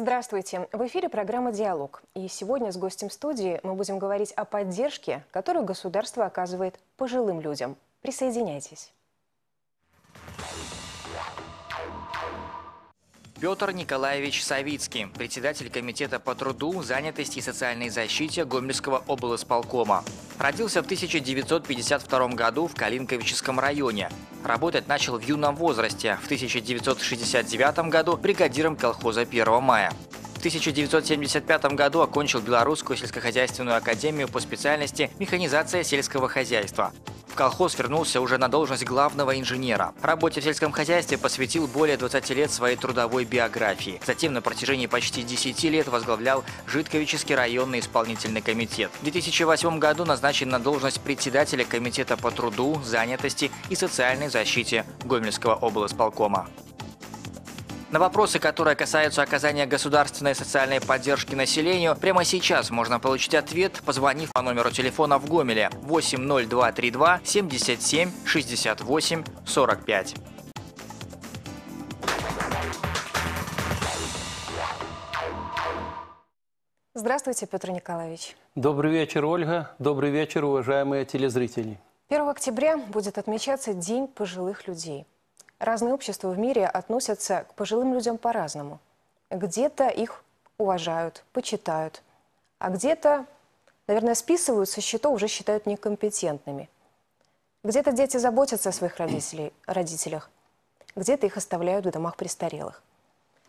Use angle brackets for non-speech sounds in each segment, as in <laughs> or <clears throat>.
Здравствуйте! В эфире программа «Диалог». И сегодня с гостем студии мы будем говорить о поддержке, которую государство оказывает пожилым людям. Присоединяйтесь. Петр Николаевич Савицкий, председатель Комитета по труду, занятости и социальной защите Гомельского облсполкома. Родился в 1952 году в Калинковическом районе. Работать начал в юном возрасте, в 1969 году бригадиром колхоза 1 мая. 1975 году окончил Белорусскую сельскохозяйственную академию по специальности «Механизация сельского хозяйства». В колхоз вернулся уже на должность главного инженера. Работе в сельском хозяйстве посвятил более 20 лет своей трудовой биографии. Затем на протяжении почти 10 лет возглавлял Житковический районный исполнительный комитет. В 2008 году назначен на должность председателя комитета по труду, занятости и социальной защите Гомельского облсполкома. На вопросы, которые касаются оказания государственной социальной поддержки населению, прямо сейчас можно получить ответ, позвонив по номеру телефона в Гомеле 80232 77 68 45. Здравствуйте, Петр Николаевич. Добрый вечер, Ольга. Добрый вечер, уважаемые телезрители. 1 октября будет отмечаться День пожилых людей. Разные общества в мире относятся к пожилым людям по-разному. Где-то их уважают, почитают, а где-то, наверное, списывают со счетов, уже считают некомпетентными. Где-то дети заботятся о своих родителей, <clears throat> родителях, где-то их оставляют в домах престарелых.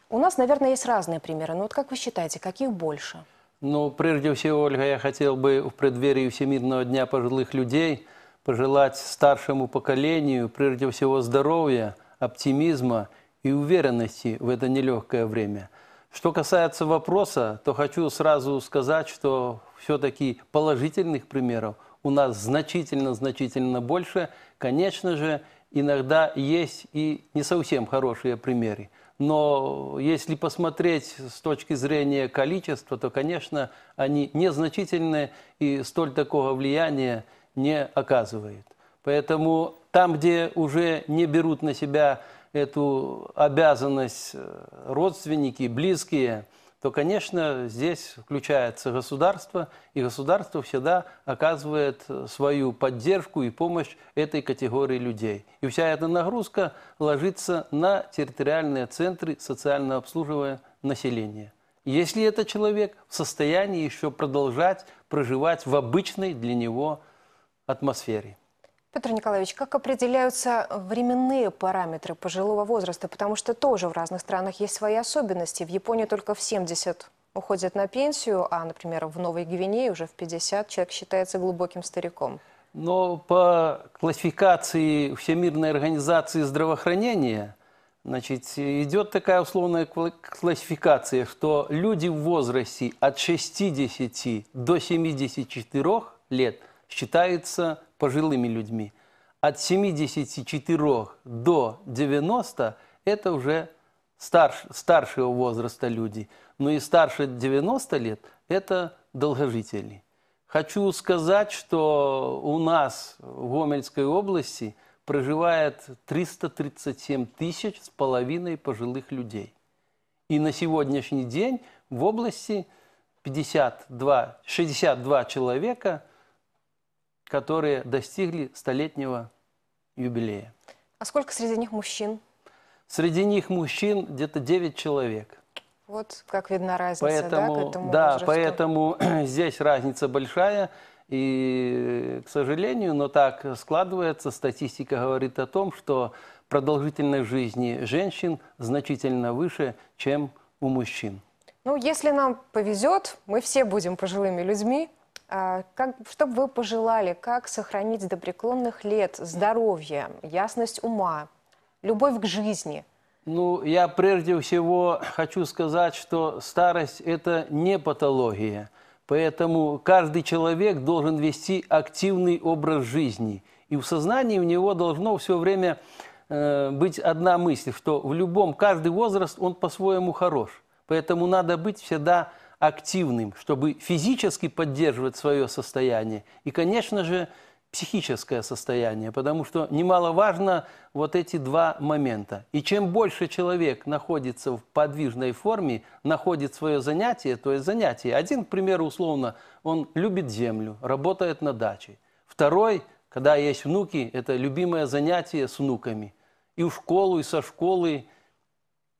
У нас, наверное, есть разные примеры, но вот как вы считаете, каких больше? Ну, прежде всего, Ольга, я хотел бы в преддверии Всемирного дня пожилых людей – пожелать старшему поколению, прежде всего, здоровья, оптимизма и уверенности в это нелегкое время. Что касается вопроса, то хочу сразу сказать, что все-таки положительных примеров у нас значительно-значительно больше. Конечно же, иногда есть и не совсем хорошие примеры. Но если посмотреть с точки зрения количества, то, конечно, они незначительны и столь такого влияния не оказывают. Поэтому там, где уже не берут на себя эту обязанность э, родственники, близкие, то, конечно, здесь включается государство, и государство всегда оказывает свою поддержку и помощь этой категории людей. И вся эта нагрузка ложится на территориальные центры социально обслуживания населения. Если этот человек в состоянии еще продолжать проживать в обычной для него атмосфере. Петр Николаевич, как определяются временные параметры пожилого возраста? Потому что тоже в разных странах есть свои особенности. В Японии только в 70 уходят на пенсию, а, например, в Новой Гвинее уже в 50 человек считается глубоким стариком. Но по классификации Всемирной организации здравоохранения, значит, идет такая условная классификация, что люди в возрасте от 60 до 74 лет считаются пожилыми людьми. От 74 до 90 – это уже старш, старшего возраста люди. Но и старше 90 лет – это долгожители. Хочу сказать, что у нас в Гомельской области проживает 337 тысяч с половиной пожилых людей. И на сегодняшний день в области 52, 62 человека – которые достигли столетнего юбилея. А сколько среди них мужчин? Среди них мужчин где-то 9 человек. Вот как видна разница, поэтому, да, к этому Да, возрасту. поэтому <clears throat> здесь разница большая. И, к сожалению, но так складывается, статистика говорит о том, что продолжительность жизни женщин значительно выше, чем у мужчин. Ну, если нам повезет, мы все будем пожилыми людьми, а, как, что бы вы пожелали, как сохранить с добреконных лет здоровье, ясность ума, любовь к жизни? Ну, я прежде всего хочу сказать, что старость – это не патология. Поэтому каждый человек должен вести активный образ жизни. И в сознании у него должно все время э, быть одна мысль, что в любом, каждый возраст, он по-своему хорош. Поэтому надо быть всегда активным, чтобы физически поддерживать свое состояние и, конечно же, психическое состояние, потому что немаловажно вот эти два момента. И чем больше человек находится в подвижной форме, находит свое занятие, то есть занятие. Один, к примеру, условно, он любит землю, работает на даче. Второй, когда есть внуки, это любимое занятие с внуками. И в школу, и со школы,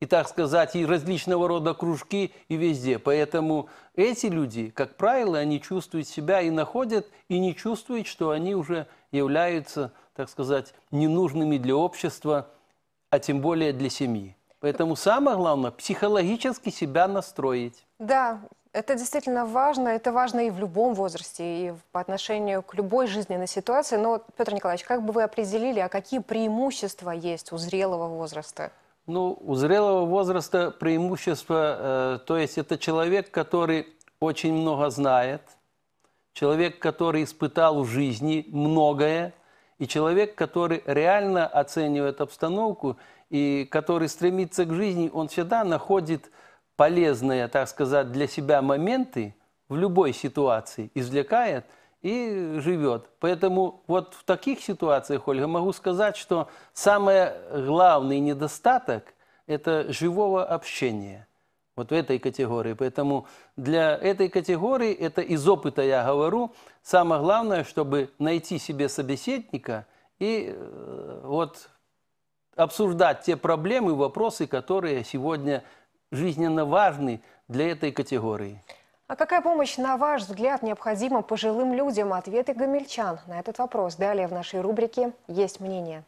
и, так сказать, и различного рода кружки и везде. Поэтому эти люди, как правило, они чувствуют себя и находят, и не чувствуют, что они уже являются, так сказать, ненужными для общества, а тем более для семьи. Поэтому самое главное – психологически себя настроить. Да, это действительно важно. Это важно и в любом возрасте, и по отношению к любой жизненной ситуации. Но, Петр Николаевич, как бы вы определили, а какие преимущества есть у зрелого возраста? Ну, у зрелого возраста преимущество, э, то есть это человек, который очень много знает, человек, который испытал в жизни многое, и человек, который реально оценивает обстановку и который стремится к жизни, он всегда находит полезные, так сказать, для себя моменты в любой ситуации, извлекает – и живет. Поэтому вот в таких ситуациях, Ольга, могу сказать, что самый главный недостаток – это живого общения. Вот в этой категории. Поэтому для этой категории, это из опыта я говорю, самое главное, чтобы найти себе собеседника и э, вот обсуждать те проблемы, вопросы, которые сегодня жизненно важны для этой категории. А какая помощь, на ваш взгляд, необходима пожилым людям? Ответы гамильчан на этот вопрос далее в нашей рубрике «Есть мнение».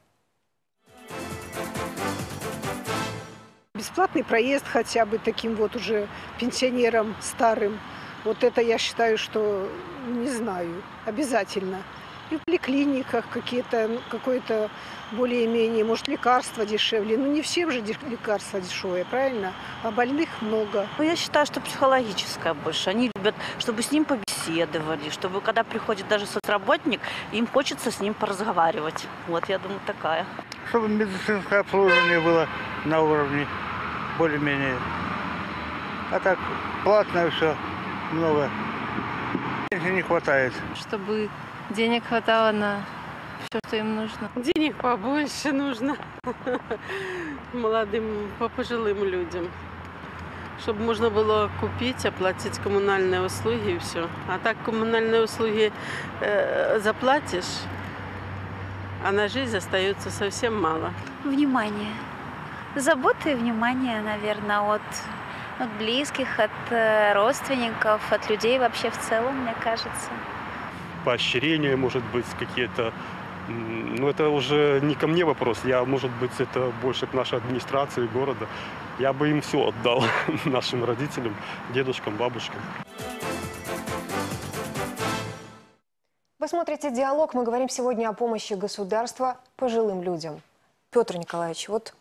Бесплатный проезд хотя бы таким вот уже пенсионерам старым. Вот это я считаю, что не знаю, обязательно и в поликлиниках какие-то, ну, какое-то более-менее, может, лекарства дешевле. Ну, не всем же лекарства дешевые, правильно? А больных много. Ну, я считаю, что психологическое больше. Они любят, чтобы с ним побеседовали, чтобы, когда приходит даже соцработник, им хочется с ним поразговаривать. Вот, я думаю, такая. Чтобы медицинское обслуживание было на уровне более-менее. А так платное все много. Денег не хватает. Чтобы денег хватало на все, что им нужно. Денег побольше нужно <laughs> молодым, пожилым людям. Чтобы можно было купить, оплатить коммунальные услуги и все. А так коммунальные услуги э, заплатишь, а на жизнь остается совсем мало. Внимание. заботы и внимание, наверное, от от близких, от э, родственников, от людей вообще в целом, мне кажется поощрения, может быть, какие-то. Ну, это уже не ко мне вопрос. Я, может быть, это больше к нашей администрации города. Я бы им все отдал <laughs> нашим родителям, дедушкам, бабушкам. Вы смотрите «Диалог». Мы говорим сегодня о помощи государства пожилым людям. Петр Николаевич, вот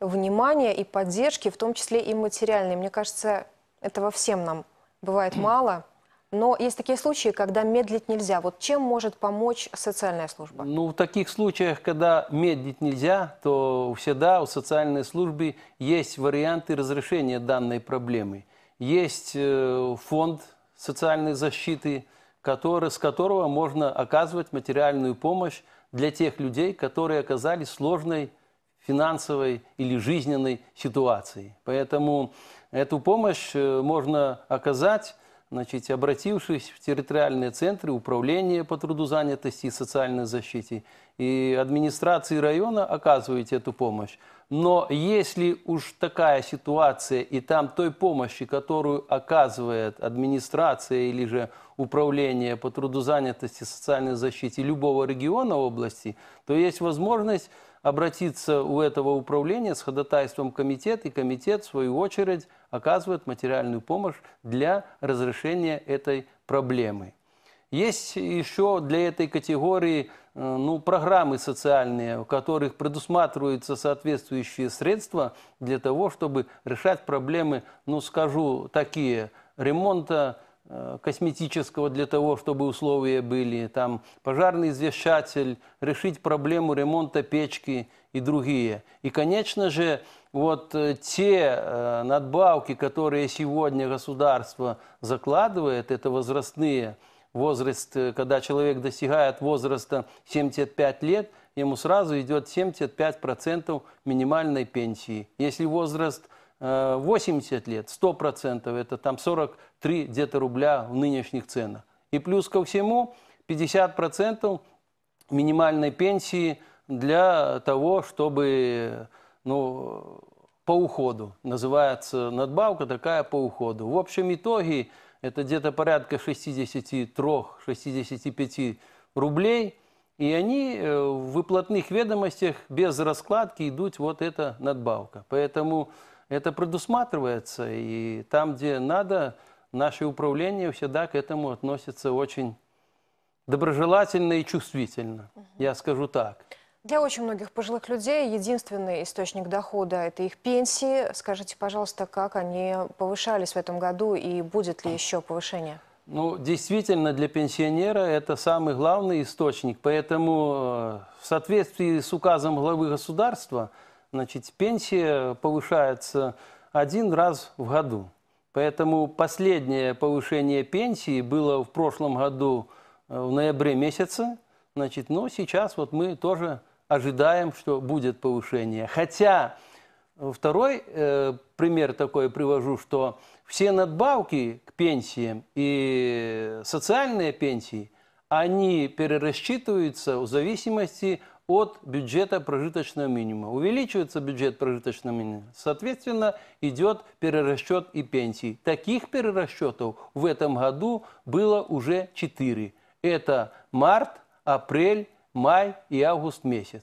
внимание и поддержки, в том числе и материальные, мне кажется, этого всем нам бывает <clears throat> мало – но есть такие случаи, когда медлить нельзя. Вот чем может помочь социальная служба? Ну, в таких случаях, когда медлить нельзя, то всегда у социальной службы есть варианты разрешения данной проблемы. Есть э, фонд социальной защиты, который, с которого можно оказывать материальную помощь для тех людей, которые оказались в сложной финансовой или жизненной ситуации. Поэтому эту помощь э, можно оказать значит, обратившись в территориальные центры управления по труду занятости и социальной защите и администрации района оказываете эту помощь. Но если уж такая ситуация, и там той помощи, которую оказывает администрация или же управление по труду занятости и социальной защите любого региона области, то есть возможность обратиться у этого управления с ходатайством комитет, и комитет, в свою очередь, оказывает материальную помощь для разрешения этой проблемы. Есть еще для этой категории э, ну, программы социальные, в которых предусматриваются соответствующие средства для того, чтобы решать проблемы, ну, скажу, такие, ремонта Э, косметического для того, чтобы условия были, там пожарный извещатель, решить проблему ремонта печки и другие. И, конечно же, вот э, те э, надбавки, которые сегодня государство закладывает, это возрастные, возраст, когда человек достигает возраста 75 лет, ему сразу идет 75% минимальной пенсии. Если возраст 80 э, лет, 100% это там 43 где-то рубля в нынешних ценах. И плюс ко всему 50% минимальной пенсии для того, чтобы ну, по уходу. Называется надбавка такая по уходу. В общем итоге это где-то порядка 63-65 рублей. И они э, в выплатных ведомостях без раскладки идут вот эта надбавка. Поэтому это предусматривается, и там, где надо, наше управление всегда к этому относится очень доброжелательно и чувствительно, угу. я скажу так. Для очень многих пожилых людей единственный источник дохода – это их пенсии. Скажите, пожалуйста, как они повышались в этом году и будет ли еще повышение? Ну, действительно, для пенсионера это самый главный источник. Поэтому э, в соответствии с указом главы государства – значит, пенсия повышается один раз в году. Поэтому последнее повышение пенсии было в прошлом году э, в ноябре месяце. Значит, но сейчас вот мы тоже ожидаем, что будет повышение. Хотя э, второй э, пример такой привожу, что все надбавки к пенсиям и социальные пенсии, они перерасчитываются в зависимости от бюджета прожиточного минимума. Увеличивается бюджет прожиточного минимума, соответственно, идет перерасчет и пенсий. Таких перерасчетов в этом году было уже 4. Это март, апрель, май и август месяц.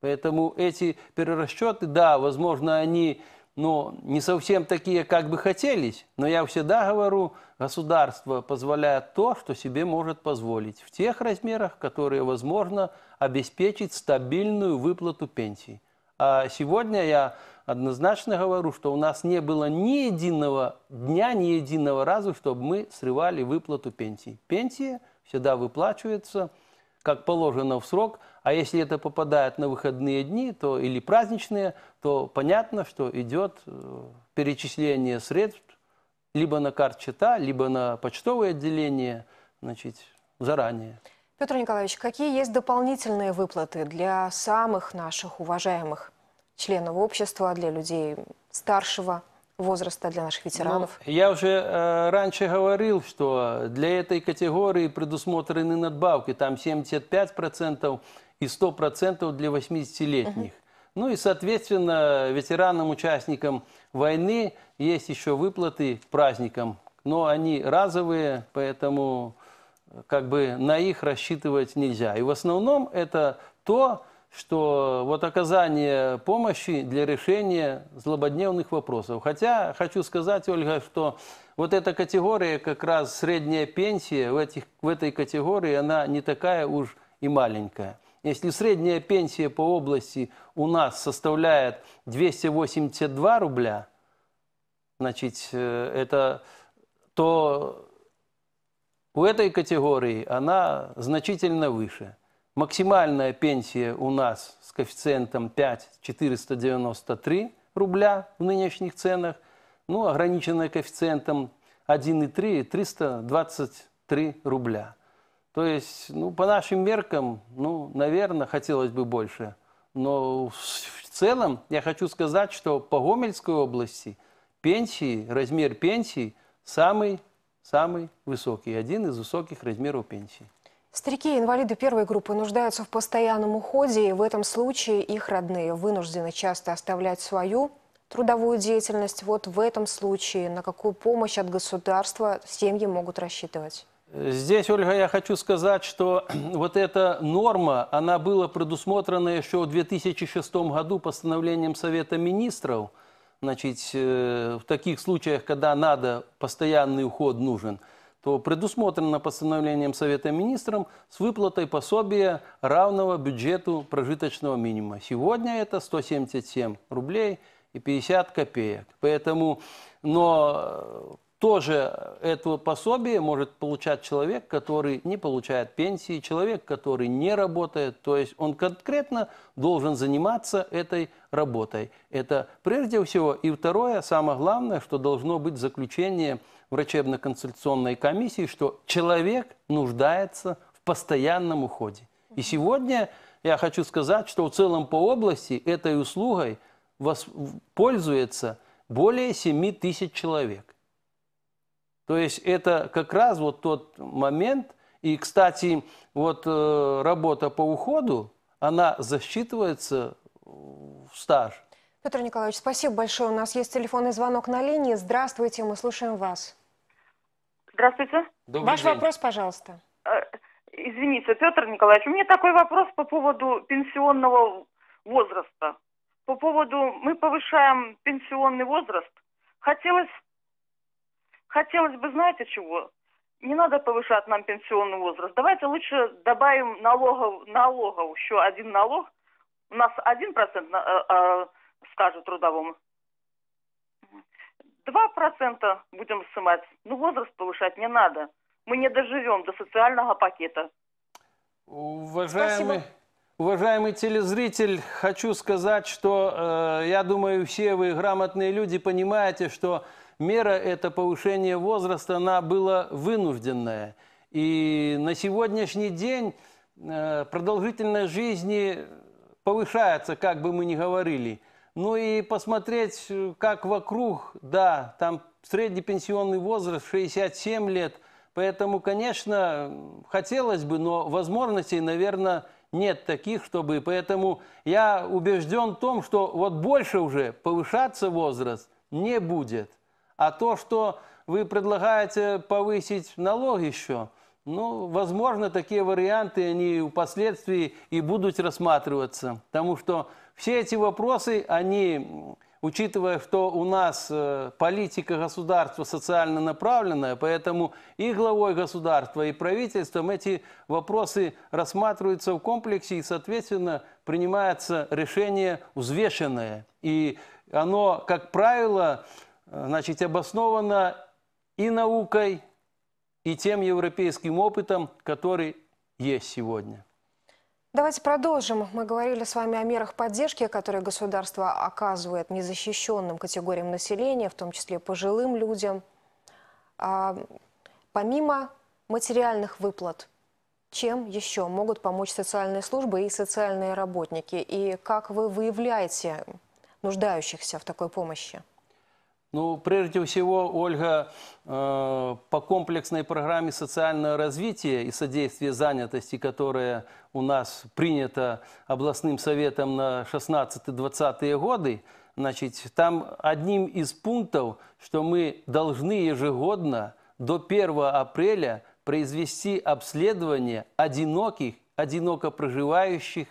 Поэтому эти перерасчеты, да, возможно, они ну, не совсем такие, как бы хотелись, но я всегда говорю, государство позволяет то, что себе может позволить, в тех размерах, которые возможно обеспечить стабильную выплату пенсий. А сегодня я однозначно говорю, что у нас не было ни единого дня, ни единого раза, чтобы мы срывали выплату пенсий. Пенсия всегда выплачивается, как положено, в срок. А если это попадает на выходные дни то, или праздничные, то понятно, что идет э, перечисление средств либо на карт счета, либо на почтовое отделение значит, заранее. Петр Николаевич, какие есть дополнительные выплаты для самых наших уважаемых членов общества, для людей старшего возраста, для наших ну, ветеранов? Ну, я уже э, раньше говорил, что для этой категории предусмотрены надбавки. Там 75% и 100% для 80-летних. Угу. Ну и, соответственно, ветеранам, участникам войны есть еще выплаты к праздникам. Но они разовые, поэтому как бы на их рассчитывать нельзя. И в основном это то, что вот оказание помощи для решения злободневных вопросов. Хотя хочу сказать, Ольга, что вот эта категория, как раз средняя пенсия в, этих, в этой категории, она не такая уж и маленькая. Если средняя пенсия по области у нас составляет 282 рубля, значит, э, это то у этой категории она значительно выше. Максимальная пенсия у нас с коэффициентом 5,493 рубля в нынешних ценах, ну, ограниченная коэффициентом 1,3 323 рубля. То есть, ну, по нашим меркам, ну, наверное, хотелось бы больше. Но в целом я хочу сказать, что по Гомельской области пенсии, размер пенсии самый самый высокий, один из высоких размеров пенсии. Старики и инвалиды первой группы нуждаются в постоянном уходе, и в этом случае их родные вынуждены часто оставлять свою трудовую деятельность. Вот в этом случае на какую помощь от государства семьи могут рассчитывать? Здесь, Ольга, я хочу сказать, что <clears throat> вот эта норма, она была предусмотрена еще в 2006 году постановлением Совета Министров – значит, э, в таких случаях, когда надо, постоянный уход нужен, то предусмотрено постановлением Совета Министров с выплатой пособия равного бюджету прожиточного минимума. Сегодня это 177 рублей и 50 копеек. Поэтому, но э, тоже этого пособия может получать человек, который не получает пенсии, человек, который не работает. То есть он конкретно должен заниматься этой работой. Это прежде всего. И второе, самое главное, что должно быть заключение врачебно-консультационной комиссии, что человек нуждается в постоянном уходе. И сегодня я хочу сказать, что в целом по области этой услугой пользуется более 7 тысяч человек. То есть это как раз вот тот момент. И, кстати, вот э, работа по уходу, она засчитывается э, в стаж. Петр Николаевич, спасибо большое. У нас есть телефонный звонок на линии. Здравствуйте, мы слушаем вас. Здравствуйте. Добрый Ваш день. вопрос, пожалуйста. Э, извините, Петр Николаевич, у меня такой вопрос по поводу пенсионного возраста. По поводу, мы повышаем пенсионный возраст. Хотелось Хотелось бы, знаете чего? Не надо повышать нам пенсионный возраст. Давайте лучше добавим налогов, налогов еще один налог. У нас один процент э, э, скажут трудовому. Два процента будем снимать. Ну, возраст повышать не надо. Мы не доживем до социального пакета. Уважаемый, уважаемый телезритель, хочу сказать, что э, я думаю, все вы грамотные люди понимаете, что мера – это повышение возраста, она была вынужденная. И на сегодняшний день э, продолжительность жизни повышается, как бы мы ни говорили. Ну и посмотреть, как вокруг, да, там средний пенсионный возраст 67 лет, поэтому, конечно, хотелось бы, но возможностей, наверное, нет таких, чтобы... Поэтому я убежден в том, что вот больше уже повышаться возраст не будет. А то, что вы предлагаете повысить налог еще, ну, возможно, такие варианты, они впоследствии и будут рассматриваться. Потому что все эти вопросы, они, учитывая, что у нас э, политика государства социально направленная, поэтому и главой государства, и правительством эти вопросы рассматриваются в комплексе, и, соответственно, принимается решение взвешенное. И оно, как правило, Э, значит, обоснована и наукой, и тем европейским опытом, который есть сегодня. Давайте продолжим. Мы говорили с вами о мерах поддержки, которые государство оказывает незащищенным категориям населения, в том числе пожилым людям. А, помимо материальных выплат, чем еще могут помочь социальные службы и социальные работники? И как вы выявляете нуждающихся в такой помощи? Ну, прежде всего, Ольга, э, по комплексной программе социального развития и содействия занятости, которая у нас принята областным советом на 16-20 годы, значит, там одним из пунктов, что мы должны ежегодно до 1 апреля произвести обследование одиноких, одиноко проживающих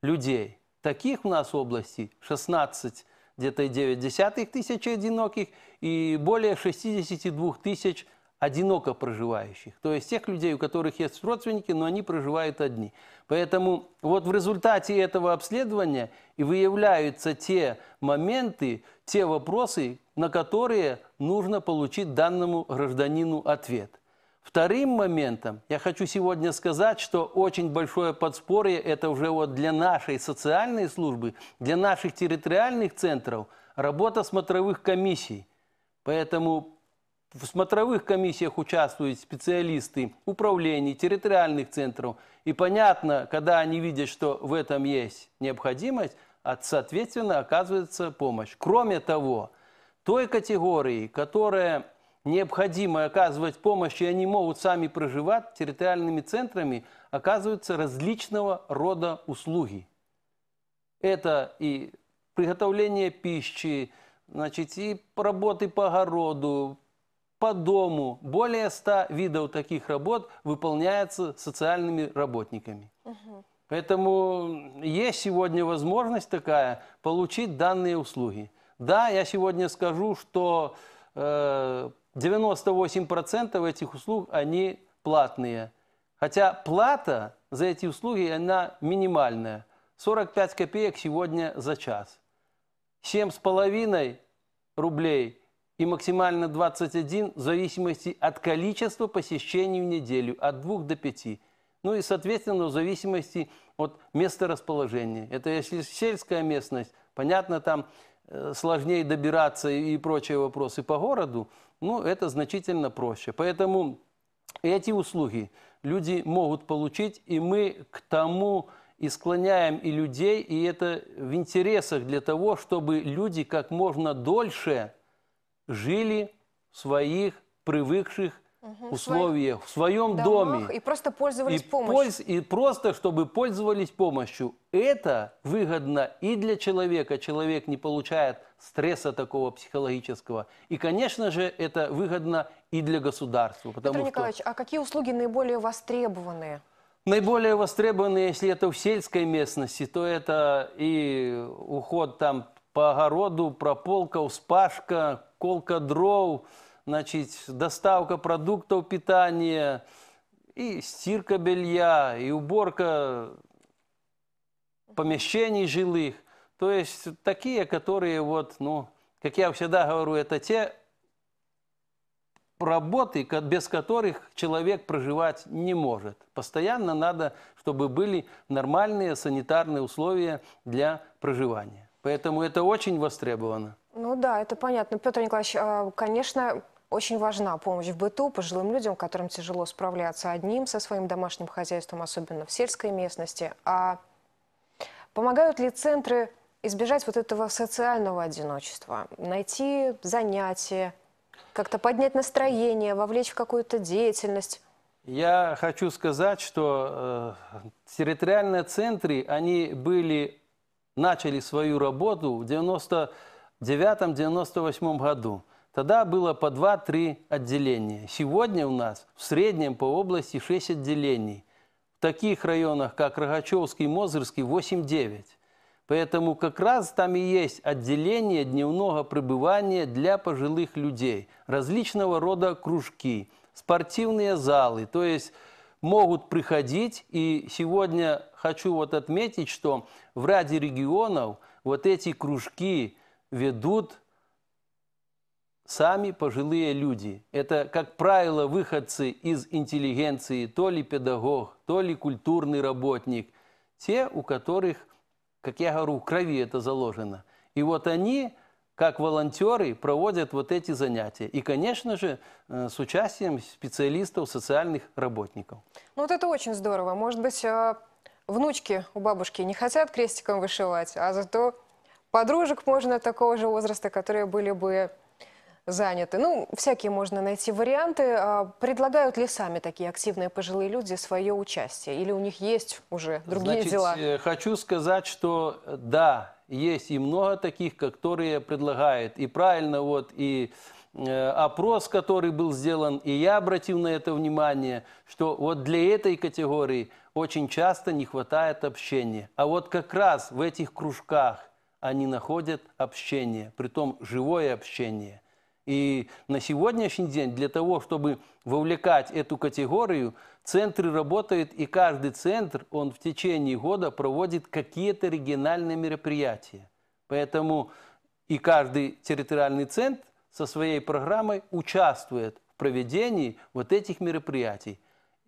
людей. Таких у нас в области 16 где-то 9 тысяч одиноких и более 62 тысяч одиноко проживающих. То есть тех людей, у которых есть родственники, но они проживают одни. Поэтому вот в результате этого обследования и выявляются те моменты, те вопросы, на которые нужно получить данному гражданину ответ – Вторым моментом я хочу сегодня сказать, что очень большое подспорье это уже вот для нашей социальной службы, для наших территориальных центров работа смотровых комиссий. Поэтому в смотровых комиссиях участвуют специалисты управлений, территориальных центров. И понятно, когда они видят, что в этом есть необходимость, от, соответственно, оказывается помощь. Кроме того, той категории, которая необходимо оказывать помощь, и они могут сами проживать, территориальными центрами оказываются различного рода услуги. Это и приготовление пищи, значит, и работы по огороду, по дому. Более 100 видов таких работ выполняется социальными работниками. Угу. Поэтому есть сегодня возможность такая получить данные услуги. Да, я сегодня скажу, что э, 98% этих услуг, они платные. Хотя плата за эти услуги, она минимальная. 45 копеек сегодня за час. 7,5 рублей и максимально 21 в зависимости от количества посещений в неделю, от 2 до 5. Ну и, соответственно, в зависимости от места расположения. Это если сельская местность, понятно, там э, сложнее добираться и прочие вопросы по городу – ну, это значительно проще. Поэтому эти услуги люди могут получить, и мы к тому и склоняем и людей, и это в интересах для того, чтобы люди как можно дольше жили в своих привыкших угу, условиях, в своем доме. И просто пользовались и помощью. Польз, и просто, чтобы пользовались помощью. Это выгодно и для человека. Человек не получает стресса такого психологического. И, конечно же, это выгодно и для государства. Потому Петр Николаевич, что... а какие услуги наиболее востребованные? Наиболее востребованные, если это в сельской местности, то это и уход там по огороду, прополка, успашка, колка дров, значит, доставка продуктов питания, и стирка белья, и уборка помещений жилых. То есть такие, которые вот, ну, как я всегда говорю, это те работы, без которых человек проживать не может. Постоянно надо, чтобы были нормальные санитарные условия для проживания. Поэтому это очень востребовано. Ну да, это понятно. Петр Николаевич, а, конечно, очень важна помощь в быту пожилым людям, которым тяжело справляться одним со своим домашним хозяйством, особенно в сельской местности. А помогают ли центры избежать вот этого социального одиночества, найти занятия, как-то поднять настроение, вовлечь в какую-то деятельность? Я хочу сказать, что э, территориальные центры, они были, начали свою работу в 99-98 году. Тогда было по 2-3 отделения. Сегодня у нас в среднем по области 6 отделений. В таких районах, как Рогачевский, Мозырский, 8-9. Поэтому как раз там и есть отделение дневного пребывания для пожилых людей, различного рода кружки, спортивные залы, то есть могут приходить. И сегодня хочу вот отметить, что в ряде регионов вот эти кружки ведут сами пожилые люди. Это, как правило, выходцы из интеллигенции, то ли педагог, то ли культурный работник, те, у которых – как я говорю, в крови это заложено. И вот они, как волонтеры, проводят вот эти занятия. И, конечно же, э, с участием специалистов, социальных работников. Ну вот это очень здорово. Может быть, э, внучки у бабушки не хотят крестиком вышивать, а зато подружек можно такого же возраста, которые были бы заняты. Ну, всякие можно найти варианты. А, предлагают ли сами такие активные пожилые люди свое участие? Или у них есть уже другие Значит, дела? Э, хочу сказать, что э, да, есть и много таких, которые предлагают. И правильно вот и э, опрос, который был сделан, и я обратил на это внимание, что вот для этой категории очень часто не хватает общения. А вот как раз в этих кружках они находят общение, притом живое общение. И на сегодняшний день для того, чтобы вовлекать эту категорию, центры работают, и каждый центр, он в течение года проводит какие-то региональные мероприятия. Поэтому и каждый территориальный центр со своей программой участвует в проведении вот этих мероприятий.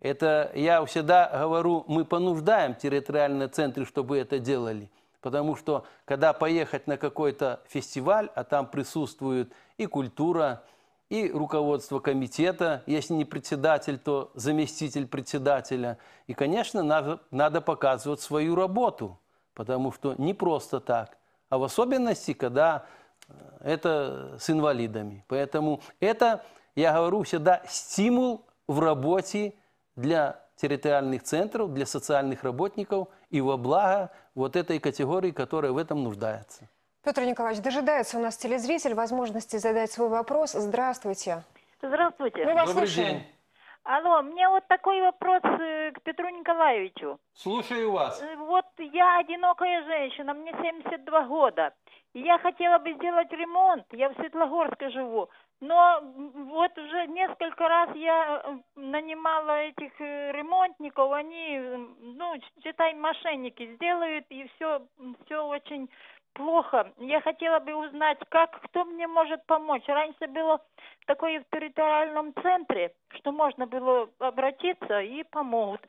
Это я всегда говорю, мы понуждаем территориальные центры, чтобы это делали – Потому что, когда поехать на какой-то фестиваль, а там присутствует и культура, и руководство комитета, если не председатель, то заместитель председателя. И, конечно, надо, надо показывать свою работу, потому что не просто так, а в особенности, когда э, это с инвалидами. Поэтому это, я говорю всегда, стимул в работе для территориальных центров для социальных работников и во благо вот этой категории, которая в этом нуждается. Петр Николаевич, дожидается у нас телезритель возможности задать свой вопрос. Здравствуйте. Здравствуйте. Мы вас Добрый слушаем. день. Алло, мне вот такой вопрос э, к Петру Николаевичу. Слушаю вас. Э, вот я одинокая женщина, мне 72 года. Я хотела бы сделать ремонт, я в Светлогорске живу. Но вот уже несколько раз я э, нанимала этих ремонтников, они, ну, читай, мошенники сделают, и все, все очень плохо. Я хотела бы узнать, как, кто мне может помочь. Раньше было такое в территориальном центре, что можно было обратиться и помогут.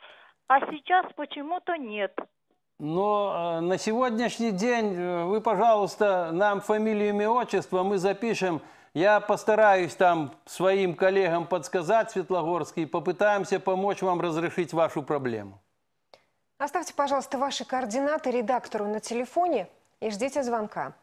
А сейчас почему-то нет. Но э, на сегодняшний день э, вы, пожалуйста, нам фамилию, имя, отчество мы запишем. Я постараюсь там своим коллегам подсказать, Светлогорский, попытаемся помочь вам разрешить вашу проблему. Оставьте, пожалуйста, ваши координаты редактору на телефоне и ждите звонка.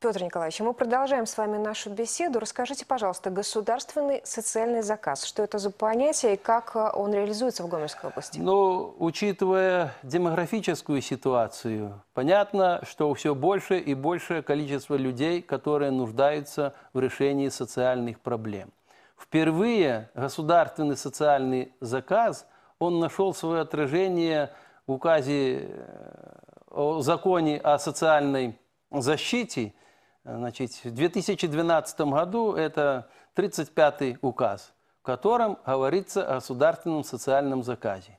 Петр Николаевич, мы продолжаем с вами нашу беседу. Расскажите, пожалуйста, государственный социальный заказ. Что это за понятие и как э, он реализуется в Гомельской области? Ну, учитывая демографическую ситуацию, понятно, что все больше и большее количество людей, которые нуждаются в решении социальных проблем. Впервые государственный социальный заказ, он нашел свое отражение в указе э, законе о социальной защите, значит, в 2012 году это 35-й указ, в котором говорится о государственном социальном заказе.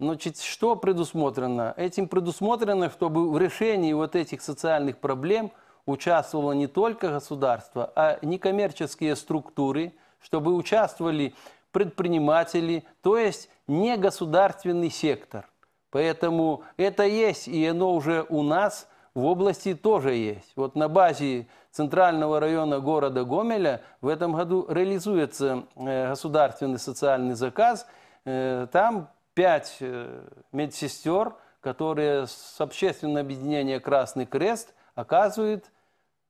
Значит, что предусмотрено? Этим предусмотрено, чтобы в решении вот этих социальных проблем участвовало не только государство, а некоммерческие структуры, чтобы участвовали предприниматели, то есть не государственный сектор. Поэтому это есть, и оно уже у нас в области тоже есть. Вот на базе центрального района города Гомеля в этом году реализуется э, государственный социальный заказ. Э, там пять э, медсестер, которые с общественного объединения «Красный крест» оказывают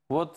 вот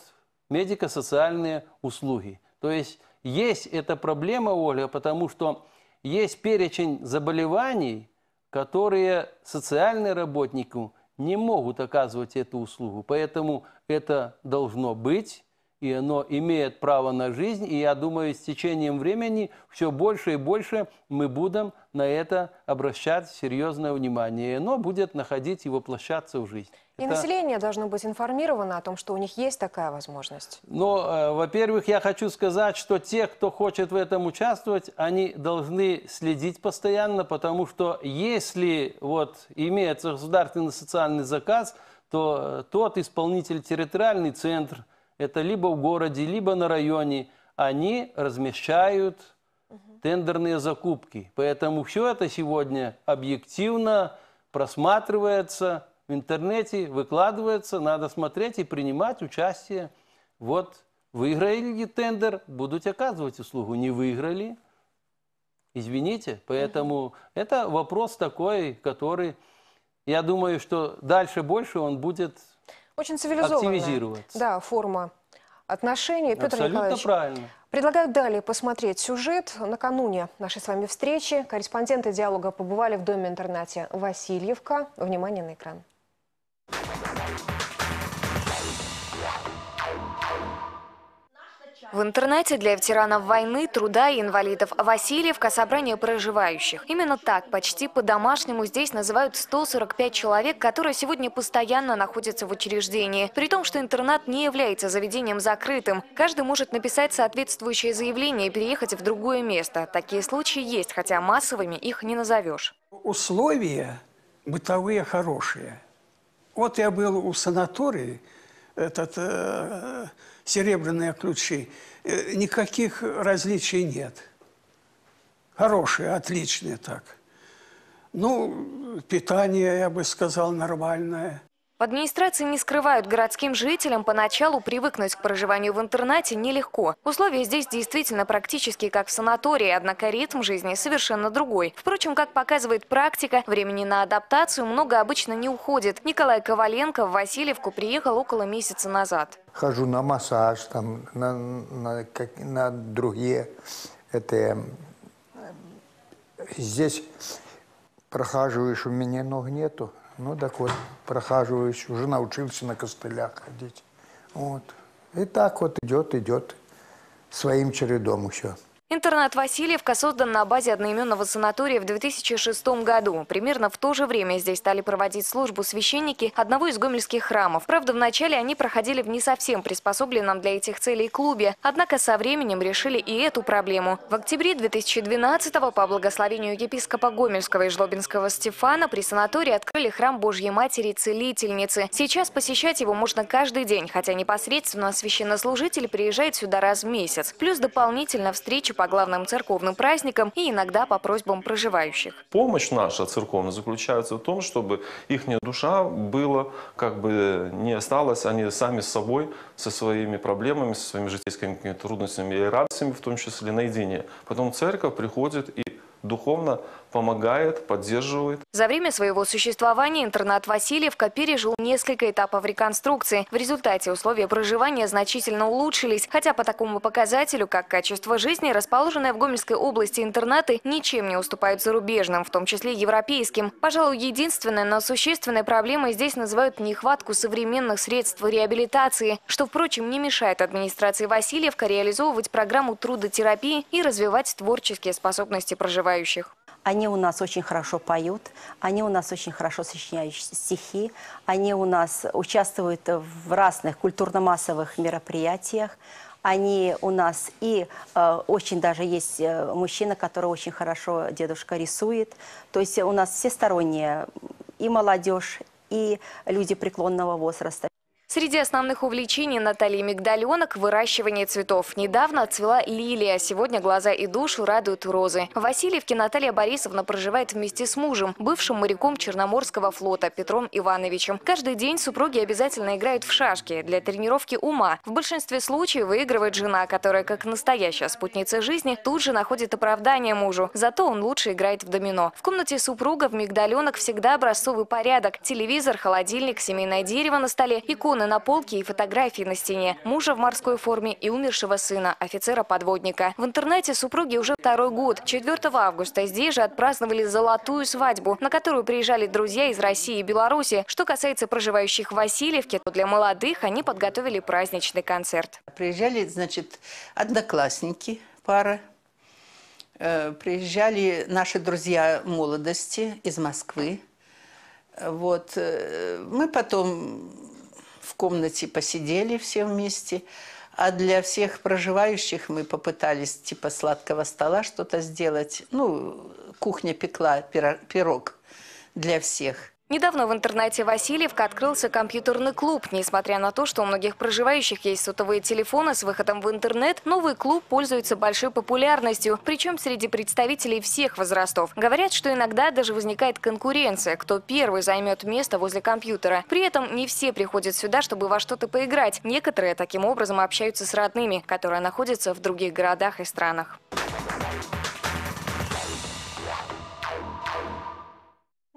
медико-социальные услуги. То есть есть эта проблема, Ольга, потому что есть перечень заболеваний, которые социальные работнику не могут оказывать эту услугу. Поэтому это должно быть, и оно имеет право на жизнь. И я думаю, с течением времени все больше и больше мы будем на это обращать серьезное внимание. И оно будет находить и воплощаться в жизнь. И Это... население должно быть информировано о том, что у них есть такая возможность. Но, э, во-первых, я хочу сказать, что те, кто хочет в этом участвовать, они должны следить постоянно, потому что если вот имеется государственный социальный заказ, то э, тот исполнитель территориальный центр, это либо в городе, либо на районе, они размещают угу. тендерные закупки. Поэтому все это сегодня объективно просматривается, в интернете выкладывается, надо смотреть и принимать участие. Вот выиграли тендер, будут оказывать услугу, не выиграли, извините. Поэтому угу. это вопрос такой, который, я думаю, что дальше больше он будет Очень активизироваться. Да, форма отношений. Петр Абсолютно Николаевич, правильно. Предлагаю далее посмотреть сюжет. Накануне нашей с вами встречи корреспонденты «Диалога» побывали в доме-интернате Васильевка. Внимание на экран. В интернете для ветеранов войны, труда и инвалидов Васильевка – собрание проживающих. Именно так, почти по-домашнему здесь называют 145 человек, которые сегодня постоянно находятся в учреждении. При том, что интернат не является заведением закрытым. Каждый может написать соответствующее заявление и переехать в другое место. Такие случаи есть, хотя массовыми их не назовешь. Условия бытовые хорошие. Вот я был у санатория этот, э, серебряные ключи. Э, никаких различий нет. Хорошие, отличные так. Ну, питание, я бы сказал, нормальное. В администрации не скрывают, городским жителям поначалу привыкнуть к проживанию в интернате нелегко. Условия здесь действительно практически как в санатории, однако ритм жизни совершенно другой. Впрочем, как показывает практика, времени на адаптацию много обычно не уходит. Николай Коваленко в Васильевку приехал около месяца назад. Хожу на массаж, там, на, на, как, на другие. Это, э, здесь прохаживаешь, у меня ног нету. Ну, так вот, прохаживаюсь, уже научился на костылях ходить. Вот. И так вот идет, идет своим чередом еще. Интернат «Васильевка» создан на базе одноименного санатория в 2006 году. Примерно в то же время здесь стали проводить службу священники одного из гомельских храмов. Правда, вначале они проходили в не совсем приспособленном для этих целей клубе, однако со временем решили и эту проблему. В октябре 2012-го по благословению епископа Гомельского и Жлобинского Стефана при санатории открыли храм Божьей Матери Целительницы. Сейчас посещать его можно каждый день, хотя непосредственно священнослужитель приезжает сюда раз в месяц. Плюс дополнительно встречи по главным церковным праздникам и иногда по просьбам проживающих. Помощь наша церковная заключается в том, чтобы их душа была, как бы не осталась, они а сами с собой, со своими проблемами, со своими житейскими трудностями и радостями, в том числе наедине. Потом церковь приходит и духовно помогает, поддерживает. За время своего существования интернат Васильевка пережил несколько этапов реконструкции. В результате условия проживания значительно улучшились, хотя по такому показателю, как качество жизни, расположенные в Гомельской области интернаты ничем не уступают зарубежным, в том числе европейским. Пожалуй, единственной, но существенной проблемой здесь называют нехватку современных средств реабилитации, что, впрочем, не мешает администрации Васильевка реализовывать программу трудотерапии и развивать творческие способности проживающих. Они у нас очень хорошо поют, они у нас очень хорошо сочиняют стихи, они у нас участвуют в разных культурно-массовых мероприятиях. Они у нас и э, очень даже есть э, мужчина, который очень хорошо дедушка рисует. То есть у нас всесторонние и молодежь, и люди преклонного возраста. Среди основных увлечений Натальи Мигдаленок – выращивание цветов. Недавно отцвела лилия, а сегодня глаза и душу радуют розы. В Васильевке Наталья Борисовна проживает вместе с мужем, бывшим моряком Черноморского флота Петром Ивановичем. Каждый день супруги обязательно играют в шашки для тренировки ума. В большинстве случаев выигрывает жена, которая, как настоящая спутница жизни, тут же находит оправдание мужу. Зато он лучше играет в домино. В комнате супругов в Мигдаленок всегда образцовый порядок. Телевизор, холодильник, семейное дерево на столе, иконы Ленина на полке и фотографии на стене. Мужа в морской форме и умершего сына, офицера-подводника. В интернете супруги уже второй год. 4 августа здесь же отпраздновали золотую свадьбу, на которую приезжали друзья из России и Беларуси. Что касается проживающих в Васильевке, то для молодых они подготовили праздничный концерт. Приезжали, значит, одноклассники, пара, э, приезжали наши друзья молодости из Москвы. Вот. Э, мы потом в комнате посидели все вместе. А для всех проживающих мы попытались типа сладкого стола что-то сделать. Ну, кухня пекла пирог для всех – Недавно в интернете Васильевка открылся компьютерный клуб. Несмотря на то, что у многих проживающих есть сотовые телефоны с выходом в интернет, новый клуб пользуется большой популярностью, причем среди представителей всех возрастов. Говорят, что иногда даже возникает конкуренция, кто первый займет место возле компьютера. При этом не все приходят сюда, чтобы во что-то поиграть. Некоторые таким образом общаются с родными, которые находятся в других городах и странах.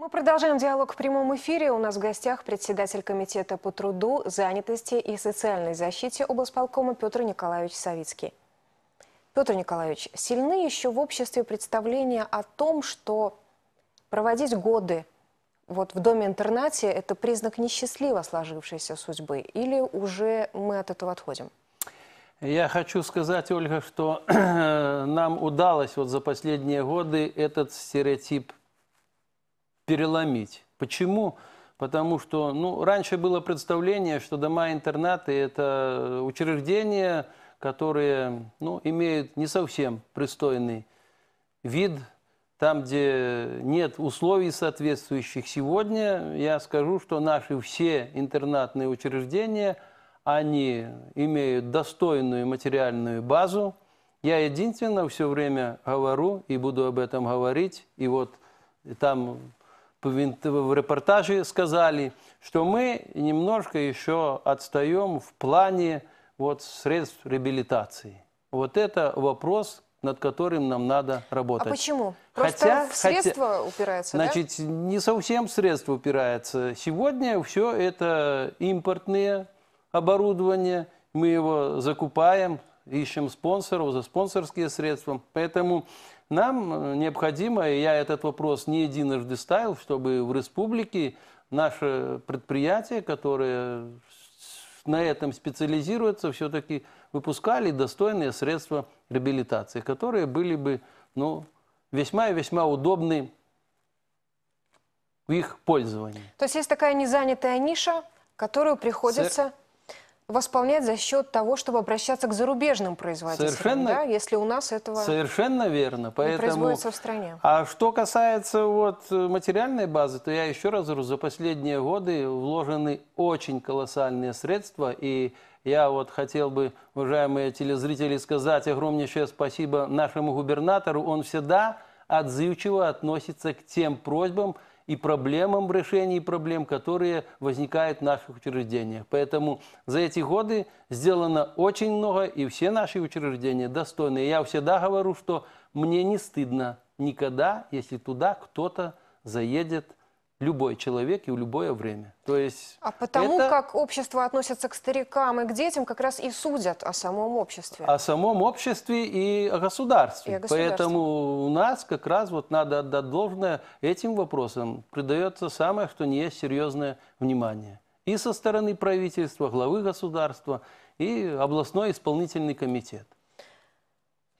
продолжаем диалог в прямом эфире. У нас в гостях председатель Комитета по труду, занятости и социальной защите облсполкома Петр Николаевич Савицкий. Петр Николаевич, сильны еще в обществе представления о том, что проводить годы вот в доме-интернате – это признак несчастливо сложившейся судьбы? Или уже мы от этого отходим? Я хочу сказать, Ольга, что <clears throat> нам удалось вот за последние годы этот стереотип переломить. Почему? Потому что ну, раньше было представление, что дома-интернаты – это учреждения, которые ну, имеют не совсем пристойный вид, там, где нет условий соответствующих сегодня, я скажу, что наши все интернатные учреждения, они имеют достойную материальную базу. Я единственное все время говорю и буду об этом говорить. И вот там в репортаже сказали, что мы немножко еще отстаем в плане вот средств реабилитации. Вот это вопрос, над которым нам надо работать. А почему? Просто хотя, в средства хотя, упирается, Значит, да? не совсем средства упирается. Сегодня все это импортное оборудование, мы его закупаем, ищем спонсоров за спонсорские средства. Поэтому нам э, необходимо, и я этот вопрос не единожды ставил, чтобы в республике наше предприятие, которое на этом специализируется, все-таки выпускали достойные средства реабилитации, которые были бы ну, весьма и весьма удобны в их пользовании. То есть есть такая незанятая ниша, которую приходится... С восполнять за счет того, чтобы обращаться к зарубежным производителям, совершенно, да, если у нас этого совершенно верно. Поэтому, не производится в стране. А что касается вот э, материальной базы, то я еще раз говорю, за последние годы вложены очень колоссальные средства, и я вот хотел бы, уважаемые телезрители, сказать огромнейшее спасибо нашему губернатору. Он всегда отзывчиво относится к тем просьбам, и проблемам решений проблем, которые возникают в наших учреждениях. Поэтому за эти годы сделано очень много, и все наши учреждения достойны. Я всегда говорю, что мне не стыдно никогда, если туда кто-то заедет любой человек и в любое время. То есть а потому это... как общество относится к старикам и к детям, как раз и судят о самом обществе. О самом обществе и о государстве. И о государстве. Поэтому у нас как раз вот надо отдать должное этим вопросам. Придается самое, что не есть серьезное внимание. И со стороны правительства, главы государства, и областной исполнительный комитет.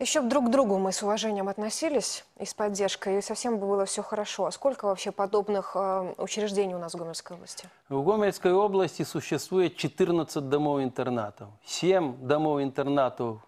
Еще чтобы друг к другу мы с уважением относились и с поддержкой, и совсем бы было все хорошо. А сколько вообще подобных э, учреждений у нас в Гомельской области? В Гомельской области существует 14 домов-интернатов. 7 домов-интернатов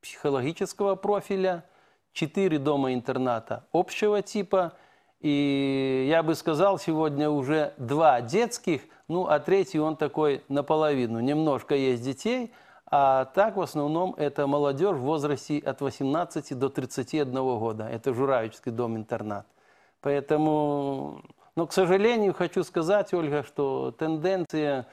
психологического профиля, 4 дома-интерната общего типа – и я бы сказал, сегодня уже два детских, ну а третий он такой наполовину. Немножко есть детей – а так в основном это молодежь в возрасте от 18 до 31 года. Это Журавичский дом-интернат. Поэтому, но, ну, к сожалению, хочу сказать, Ольга, что тенденция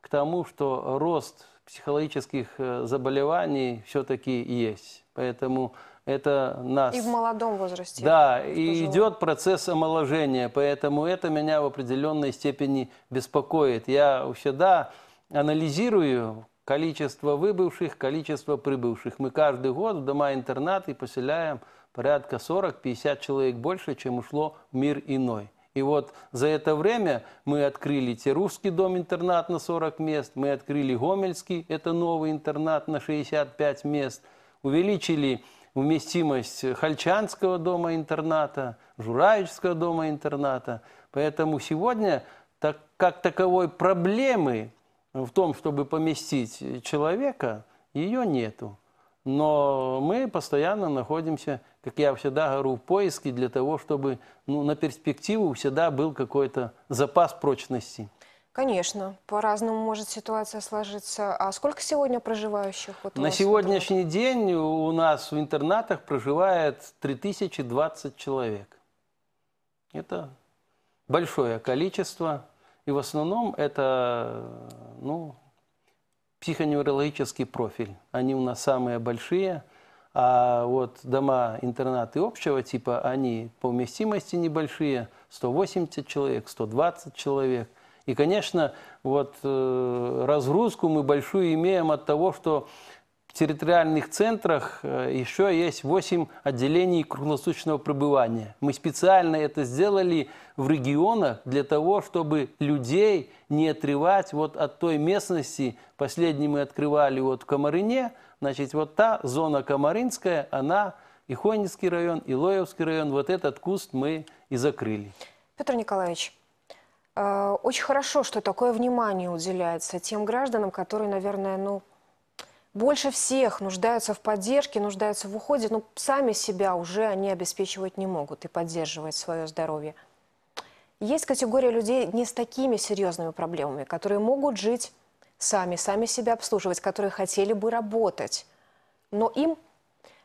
к тому, что рост психологических э, заболеваний все-таки есть. Поэтому это нас... И в молодом возрасте. Да, и идет процесс омоложения, поэтому это меня в определенной степени беспокоит. Я всегда анализирую, количество выбывших, количество прибывших. Мы каждый год в дома-интернаты поселяем порядка 40-50 человек больше, чем ушло в мир иной. И вот за это время мы открыли Терусский дом-интернат на 40 мест, мы открыли Гомельский, это новый интернат на 65 мест, увеличили вместимость Хальчанского дома-интерната, Жураевского дома-интерната. Поэтому сегодня так, как таковой проблемы в том, чтобы поместить человека, ее нету. Но мы постоянно находимся, как я всегда говорю, в поиске для того, чтобы ну, на перспективу всегда был какой-то запас прочности. Конечно, по-разному может ситуация сложиться. А сколько сегодня проживающих? Вот на сегодняшний интернат? день у нас в интернатах проживает 3020 человек. Это большое количество. И в основном это ну, психоневрологический профиль. Они у нас самые большие. А вот дома, интернаты общего типа, они по вместимости небольшие, 180 человек, 120 человек. И, конечно, вот э, разгрузку мы большую имеем от того, что территориальных центрах э, еще есть 8 отделений круглосуточного пребывания. Мы специально это сделали в регионах для того, чтобы людей не отрывать вот от той местности. Последний мы открывали вот в Комарине. Значит, вот та зона Комаринская, она и Хойницкий район, и Лоевский район, вот этот куст мы и закрыли. Петр Николаевич, э, очень хорошо, что такое внимание уделяется тем гражданам, которые, наверное, ну, больше всех нуждаются в поддержке, нуждаются в уходе, но сами себя уже они обеспечивать не могут и поддерживать свое здоровье. Есть категория людей не с такими серьезными проблемами, которые могут жить сами, сами себя обслуживать, которые хотели бы работать, но им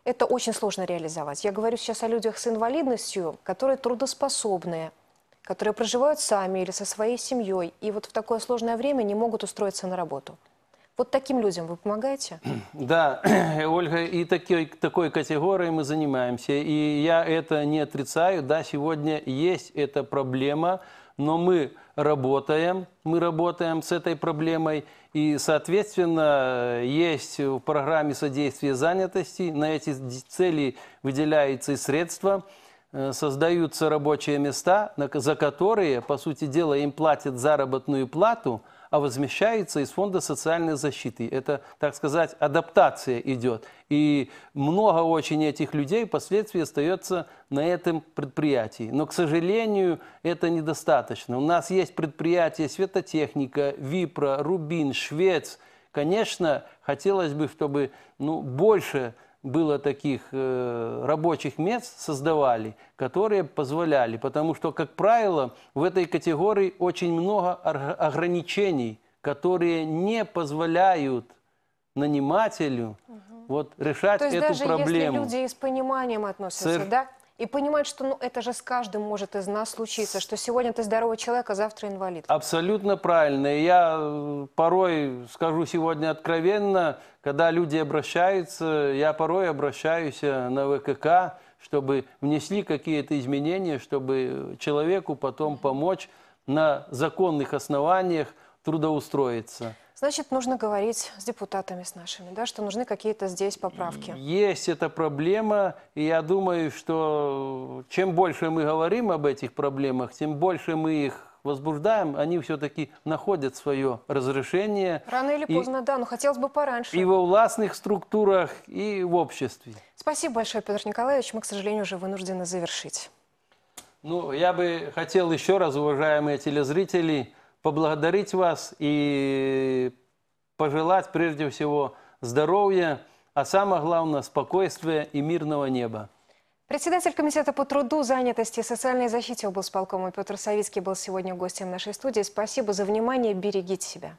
это очень сложно реализовать. Я говорю сейчас о людях с инвалидностью, которые трудоспособные, которые проживают сами или со своей семьей, и вот в такое сложное время не могут устроиться на работу. Вот таким людям вы помогаете? <clears throat> Да, <clears throat> Ольга, и такой, такой категорией мы занимаемся. И я это не отрицаю. Да, сегодня есть эта проблема, но мы работаем, мы работаем с этой проблемой. И, соответственно, есть в программе содействия занятости, на эти цели выделяются и средства, э, создаются рабочие места, за которые, по сути дела, им платят заработную плату – а возмещается из фонда социальной защиты. Это, так сказать, адаптация идет. И много очень этих людей впоследствии остается на этом предприятии. Но, к сожалению, это недостаточно. У нас есть предприятия «Светотехника», «Випро», «Рубин», «Швец». Конечно, хотелось бы, чтобы ну, больше было таких э, рабочих мест, создавали, которые позволяли, потому что, как правило, в этой категории очень много ограничений, которые не позволяют нанимателю угу. вот, решать То есть эту даже проблему. Если люди с пониманием относятся, Цер... да? И понимать, что ну, это же с каждым может из нас случиться, что сегодня ты здоровый человек, а завтра инвалид. Абсолютно правильно. Я э, порой скажу сегодня откровенно, когда люди обращаются, я порой обращаюсь э, на ВКК, чтобы внесли какие-то изменения, чтобы человеку потом помочь на законных основаниях трудоустроиться. Значит, нужно говорить с депутатами с нашими, да, что нужны какие-то здесь поправки. Есть эта проблема, и я думаю, что чем больше мы говорим об этих проблемах, тем больше мы их возбуждаем, они все-таки находят свое разрешение. Рано или поздно, и, да, но хотелось бы пораньше. И во властных структурах, и в обществе. Спасибо большое, Петр Николаевич. Мы, к сожалению, уже вынуждены завершить. Ну, я бы хотел еще раз, уважаемые телезрители, поблагодарить вас и пожелать прежде всего здоровья, а самое главное спокойствия и мирного неба. Председатель Комитета по труду, занятости и социальной защите облсполкома Петр Савицкий был сегодня гостем нашей студии. Спасибо за внимание. Берегите себя.